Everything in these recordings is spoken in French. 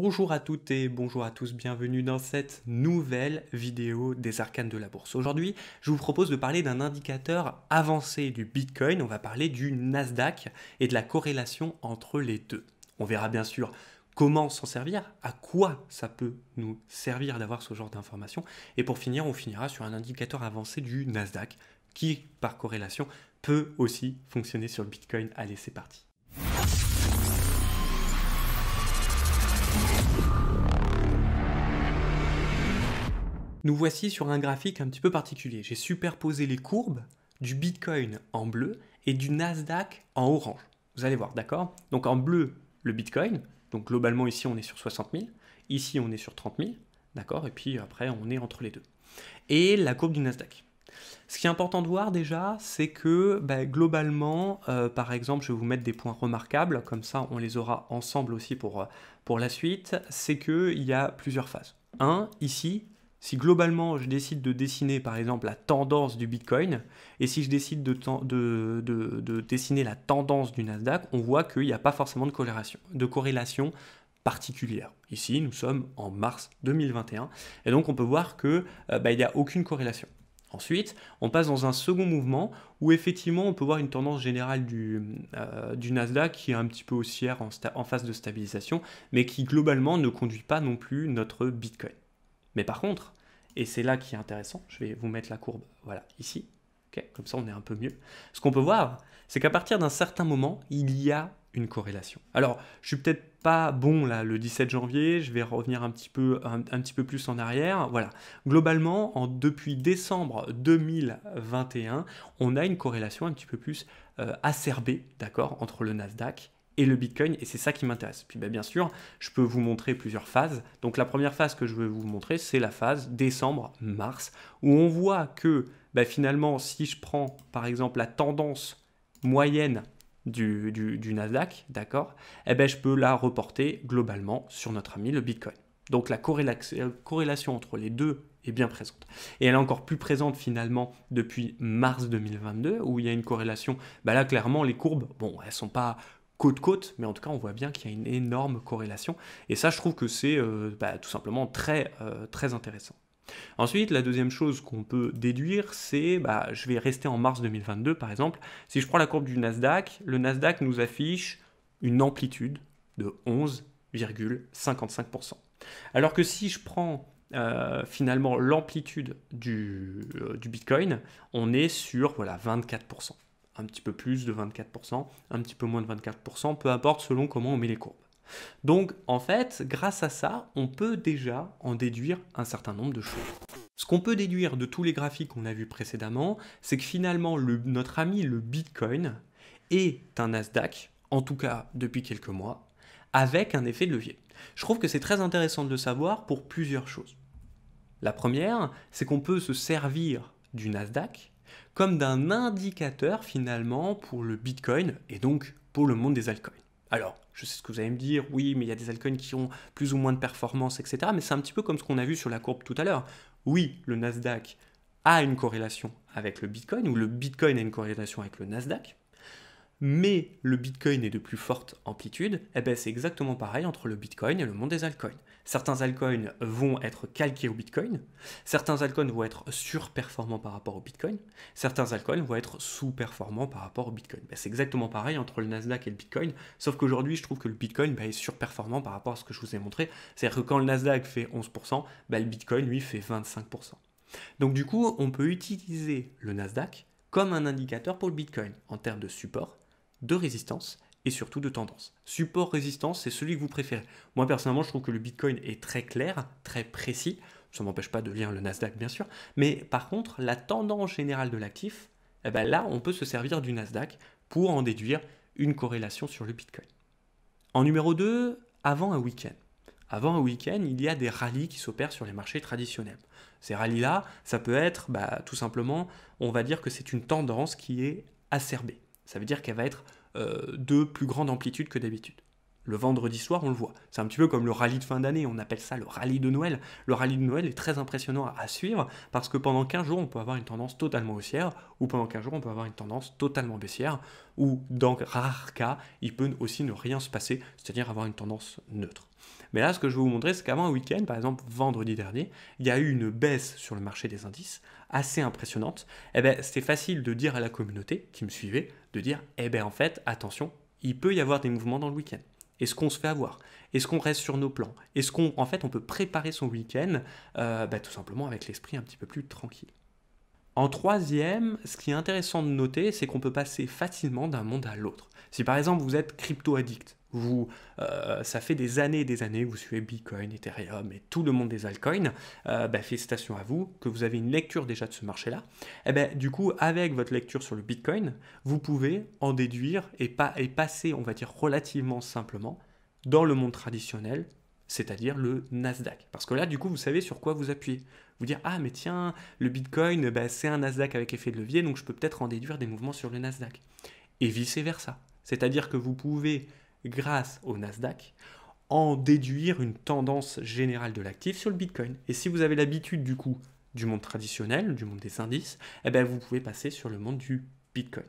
Bonjour à toutes et bonjour à tous, bienvenue dans cette nouvelle vidéo des arcanes de la bourse. Aujourd'hui, je vous propose de parler d'un indicateur avancé du Bitcoin, on va parler du Nasdaq et de la corrélation entre les deux. On verra bien sûr comment s'en servir, à quoi ça peut nous servir d'avoir ce genre d'informations, et pour finir, on finira sur un indicateur avancé du Nasdaq qui, par corrélation, peut aussi fonctionner sur le Bitcoin. Allez, c'est parti. nous voici sur un graphique un petit peu particulier. J'ai superposé les courbes du Bitcoin en bleu et du Nasdaq en orange. Vous allez voir, d'accord Donc en bleu, le Bitcoin. Donc globalement, ici, on est sur 60 000. Ici, on est sur 30 000. D'accord Et puis après, on est entre les deux. Et la courbe du Nasdaq. Ce qui est important de voir déjà, c'est que bah, globalement, euh, par exemple, je vais vous mettre des points remarquables, comme ça on les aura ensemble aussi pour, euh, pour la suite, c'est qu'il y a plusieurs phases. Un, Ici, si globalement je décide de dessiner par exemple la tendance du Bitcoin, et si je décide de, dessiner la tendance du Nasdaq, on voit qu'il n'y a pas forcément de corrélation, de corrélation particulière. Ici, nous sommes en mars 2021, et donc on peut voir qu'il euh, bah, n'y a aucune corrélation. Ensuite, on passe dans un second mouvement où effectivement on peut voir une tendance générale du, euh, Nasdaq qui est un petit peu haussière en phase de stabilisation, mais qui globalement ne conduit pas non plus notre Bitcoin. Mais par contre, et c'est là qui est intéressant, je vais vous mettre la courbe, voilà, ici, Ok, comme ça on est un peu mieux. Ce qu'on peut voir, c'est qu'à partir d'un certain moment, il y a une corrélation. Alors, je suis peut-être pas bon là le 17 janvier, je vais revenir un petit peu, un, petit peu plus en arrière. Voilà. Globalement, en, depuis décembre 2021, on a une corrélation un petit peu plus euh, acerbée, d'accord, entre le Nasdaq et le Bitcoin, et c'est ça qui m'intéresse. Puis ben, bien sûr, je peux vous montrer plusieurs phases. Donc la première phase que je vais vous montrer, c'est la phase décembre-mars, où on voit que bah, finalement, si je prends par exemple la tendance moyenne du, du, du Nasdaq, d'accord, eh ben, je peux la reporter globalement sur notre ami le Bitcoin. Donc la euh, corrélation entre les deux est bien présente. Et elle est encore plus présente finalement depuis mars 2022, où il y a une corrélation. Bah là, clairement, les courbes, bon, elles ne sont pas côte-côte, mais en tout cas, on voit bien qu'il y a une énorme corrélation. Et ça, je trouve que c'est euh, bah, tout simplement très, euh, très intéressant. Ensuite, la deuxième chose qu'on peut déduire, c'est, bah, je vais rester en mars 2022 par exemple, si je prends la courbe du Nasdaq, le Nasdaq nous affiche une amplitude de 11,55%. Alors que si je prends euh, finalement l'amplitude du, du, Bitcoin, on est sur voilà, 24% un petit peu plus de 24%, un petit peu moins de 24%, peu importe selon comment on met les courbes. Donc en fait, grâce à ça, on peut déjà en déduire un certain nombre de choses. Ce qu'on peut déduire de tous les graphiques qu'on a vus précédemment, c'est que finalement notre ami le Bitcoin est un Nasdaq, en tout cas depuis quelques mois, avec un effet de levier. Je trouve que c'est très intéressant de le savoir pour plusieurs choses. La première, c'est qu'on peut se servir du Nasdaq comme d'un indicateur finalement pour le Bitcoin et donc pour le monde des altcoins. Alors, je sais ce que vous allez me dire, oui, mais il y a des altcoins qui ont plus ou moins de performance, etc. Mais c'est un petit peu comme ce qu'on a vu sur la courbe tout à l'heure. Oui, le Nasdaq a une corrélation avec le Bitcoin, ou le Bitcoin a une corrélation avec le Nasdaq, mais le Bitcoin est de plus forte amplitude, eh ben, c'est exactement pareil entre le Bitcoin et le monde des altcoins. Certains altcoins vont être calqués au Bitcoin, certains altcoins vont être surperformants par rapport au Bitcoin, certains altcoins vont être sous-performants par rapport au Bitcoin. Ben, c'est exactement pareil entre le Nasdaq et le Bitcoin, sauf qu'aujourd'hui je trouve que le Bitcoin ben, est surperformant par rapport à ce que je vous ai montré. C'est-à-dire que quand le Nasdaq fait 11%, le Bitcoin lui fait 25%. Donc du coup, on peut utiliser le Nasdaq comme un indicateur pour le Bitcoin en termes de support de résistance et surtout de tendance. Support résistance, c'est celui que vous préférez. Moi personnellement, je trouve que le Bitcoin est très clair, très précis. Ça ne m'empêche pas de lire le Nasdaq bien sûr, mais par contre, la tendance générale de l'actif, eh ben là, on peut se servir du Nasdaq pour en déduire une corrélation sur le Bitcoin. En numéro 2, avant un week-end. Avant un week-end, il y a des rallyes qui s'opèrent sur les marchés traditionnels. Ces rallyes-là, ça peut être bah, tout simplement, on va dire que c'est une tendance qui est acerbée. Ça veut dire qu'elle va être euh, de plus grande amplitude que d'habitude. Le vendredi soir, on le voit. C'est un petit peu comme le rallye de fin d'année, on appelle ça le rallye de Noël. Le rallye de Noël est très impressionnant à suivre parce que pendant 15 jours, on peut avoir une tendance totalement haussière ou pendant 15 jours, on peut avoir une tendance totalement baissière ou dans rares cas, il peut aussi ne rien se passer, c'est-à-dire avoir une tendance neutre. Mais là, ce que je vais vous montrer, c'est qu'avant un week-end, par exemple vendredi dernier, il y a eu une baisse sur le marché des indices assez impressionnante. Eh bien, c'était facile de dire à la communauté qui me suivait, de dire, eh bien en fait, attention, il peut y avoir des mouvements dans le week-end. Est-ce qu'on se fait avoir Est-ce qu'on reste sur nos plans Est-ce qu'on, en fait, on peut préparer son week-end euh, bah, tout simplement avec l'esprit un petit peu plus tranquille en troisième, ce qui est intéressant de noter, c'est qu'on peut passer facilement d'un monde à l'autre. Si par exemple vous êtes crypto addict, vous, euh, ça fait des années et des années que vous suivez Bitcoin, Ethereum et tout le monde des altcoins, euh, bah, félicitations à vous, que vous avez une lecture déjà de ce marché-là. Et eh ben du coup, avec votre lecture sur le Bitcoin, vous pouvez en déduire et, et passer, on va dire relativement simplement, dans le monde traditionnel, c'est-à-dire le Nasdaq. Parce que là, du coup, vous savez sur quoi vous appuyez. Vous dire, ah mais tiens, le Bitcoin, bah, c'est un Nasdaq avec effet de levier, donc je peux peut-être en déduire des mouvements sur le Nasdaq. Et vice-versa. C'est-à-dire que vous pouvez grâce au Nasdaq, en déduire une tendance générale de l'actif sur le Bitcoin. Et si vous avez l'habitude du coup du monde traditionnel, du monde des indices, eh bien vous pouvez passer sur le monde du Bitcoin.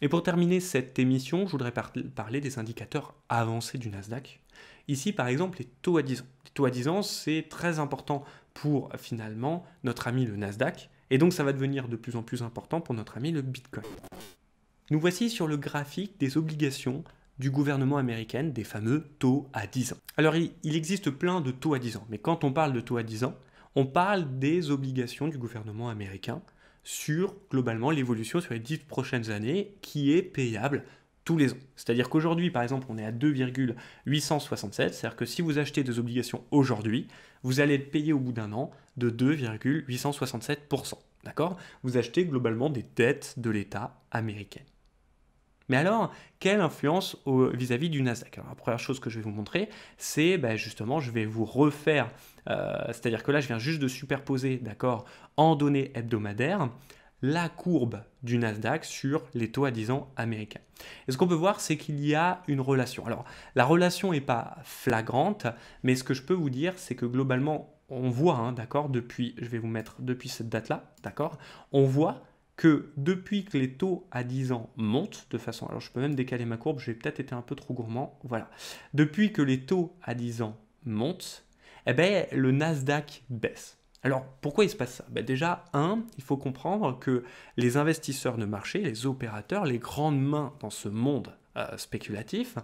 Et pour terminer cette émission, je voudrais parler des indicateurs avancés du Nasdaq. Ici, par exemple, les taux à 10 ans. Les taux à 10 ans, c'est très important pour finalement notre ami le Nasdaq, et donc ça va devenir de plus en plus important pour notre ami le Bitcoin. Nous voici sur le graphique des obligations du gouvernement américain des fameux taux à 10 ans. Alors il, existe plein de taux à 10 ans, mais quand on parle de taux à 10 ans, on parle des obligations du gouvernement américain sur globalement l'évolution sur les 10 prochaines années qui est payable tous les ans. C'est-à-dire qu'aujourd'hui, par exemple, on est à 2,867, c'est-à-dire que si vous achetez des obligations aujourd'hui, vous allez être payé au bout d'un an de 2,867%. D'accord Vous achetez globalement des dettes de l'État américain. Mais alors, quelle influence vis-à-vis du Nasdaq alors, La première chose que je vais vous montrer, c'est bah, justement, je vais vous refaire, euh, c'est-à-dire que là, je viens juste de superposer, d'accord, en données hebdomadaires, la courbe du Nasdaq sur les taux à 10 ans américains. Et ce qu'on peut voir, c'est qu'il y a une relation. Alors, la relation n'est pas flagrante, mais ce que je peux vous dire, c'est que globalement, on voit, hein, d'accord, depuis, je vais vous mettre depuis cette date-là, d'accord, on voit que depuis que les taux à 10 ans montent de façon, alors je peux même décaler ma courbe, j'ai peut-être été un peu trop gourmand, voilà. Depuis que les taux à 10 ans montent, eh ben, le Nasdaq baisse. Alors pourquoi il se passe ça ben, Déjà, un, il faut comprendre que les investisseurs de marché, les opérateurs, les grandes mains dans ce monde spéculatifs, euh, spéculatif.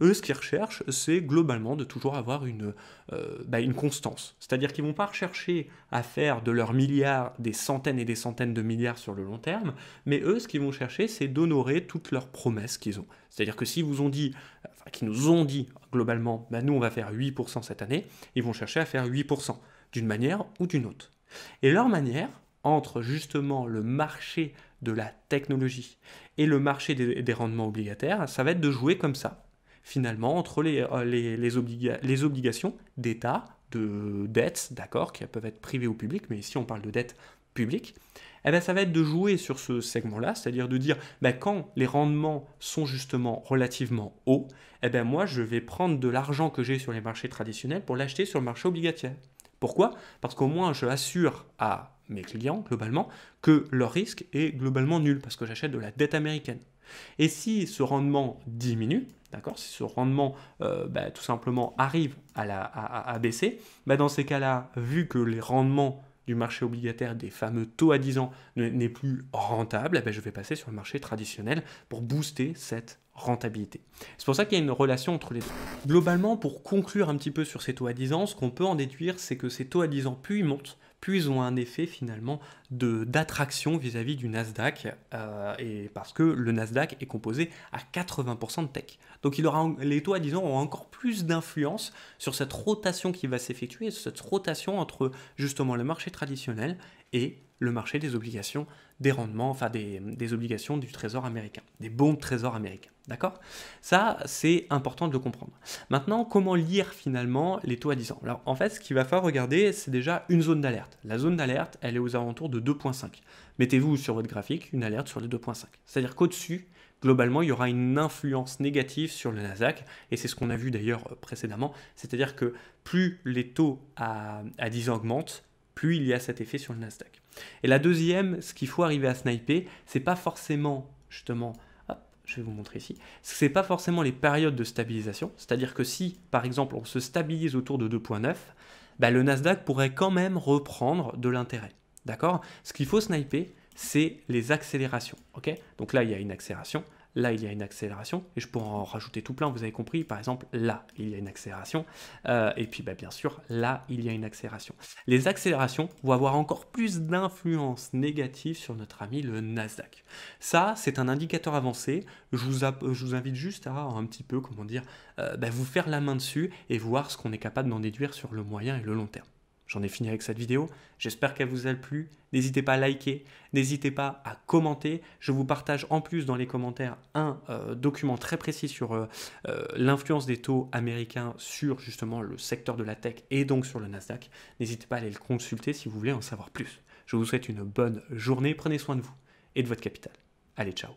Eux, ce qu'ils recherchent, c'est globalement de toujours avoir une, euh, bah, une constance. C'est-à-dire qu'ils ne vont pas rechercher à faire de leurs milliards des centaines et des centaines de milliards sur le long terme, mais eux, ce qu'ils vont chercher, c'est d'honorer toutes leurs promesses qu'ils ont. C'est-à-dire que s'ils vous ont dit, enfin, nous ont dit globalement, bah, nous, on va faire 8% cette année, ils vont chercher à faire 8%, d'une manière ou d'une autre. Et leur manière, entre justement le marché de la technologie. Et le marché des, rendements obligataires, ça va être de jouer comme ça, finalement, entre les, euh, obligations d'État, de dettes, d'accord, qui peuvent être privées ou publiques, mais ici on parle de dettes publiques, eh ben, ça va être de jouer sur ce segment-là, c'est-à-dire de dire ben, quand les rendements sont justement relativement hauts, eh bien, moi je vais prendre de l'argent que j'ai sur les marchés traditionnels pour l'acheter sur le marché obligataire. Pourquoi Parce qu'au moins je assure à mes clients globalement, que leur risque est globalement nul parce que j'achète de la dette américaine. Et si ce rendement diminue, d'accord, si ce rendement euh, bah, tout simplement arrive à, la, baisser, bah, dans ces cas-là, vu que les rendements du marché obligataire des fameux taux à 10 ans n'est plus rentable, eh ben, je vais passer sur le marché traditionnel pour booster cette rentabilité. C'est pour ça qu'il y a une relation entre les deux. Globalement, pour conclure un petit peu sur ces taux à 10 ans, ce qu'on peut en déduire, c'est que ces taux à 10 ans, puis ils montent, puis ont un effet finalement d'attraction vis-à-vis du Nasdaq, euh, et parce que le Nasdaq est composé à 80% de tech. Donc il aura, les toits disons ont encore plus d'influence sur cette rotation qui va s'effectuer, cette rotation entre justement le marché traditionnel et le marché des obligations, des rendements, enfin des, obligations du trésor américain, des bons de trésor américain. D'accord Ça, c'est important de le comprendre. Maintenant, comment lire finalement les taux à 10 ans Alors, en fait, ce qu'il va falloir regarder, c'est déjà une zone d'alerte. La zone d'alerte, elle est aux alentours de 2,5. Mettez-vous sur votre graphique une alerte sur les 2,5. C'est-à-dire qu'au-dessus, globalement, il y aura une influence négative sur le Nasdaq, et c'est ce qu'on a vu d'ailleurs euh, précédemment, c'est-à-dire que plus les taux à, à 10 ans augmentent, plus il y a cet effet sur le Nasdaq. Et la deuxième, ce qu'il faut arriver à sniper, c'est pas forcément justement je vais vous montrer ici, c'est pas forcément les périodes de stabilisation, c'est-à-dire que si, par exemple, on se stabilise autour de 2.9, bah, le Nasdaq pourrait quand même reprendre de l'intérêt, d'accord Ce qu'il faut sniper, c'est les accélérations, Donc là, il y a une accélération, Là, il y a une accélération, et je pourrais en rajouter tout plein, vous avez compris. Par exemple, là, il y a une accélération, euh, et puis bah, bien sûr, là, il y a une accélération. Les accélérations vont avoir encore plus d'influence négative sur notre ami le Nasdaq. Ça, c'est un indicateur avancé. Je vous, invite juste à un petit peu, comment dire, euh, bah, vous faire la main dessus et voir ce qu'on est capable d'en déduire sur le moyen et le long terme. J'en ai fini avec cette vidéo. J'espère qu'elle vous a plu. N'hésitez pas à liker, n'hésitez pas à commenter. Je vous partage en plus dans les commentaires un euh, document très précis sur euh, euh, l'influence des taux américains sur justement le secteur de la tech et donc sur le Nasdaq. N'hésitez pas à aller le consulter si vous voulez en savoir plus. Je vous souhaite une bonne journée. Prenez soin de vous et de votre capital. Allez, ciao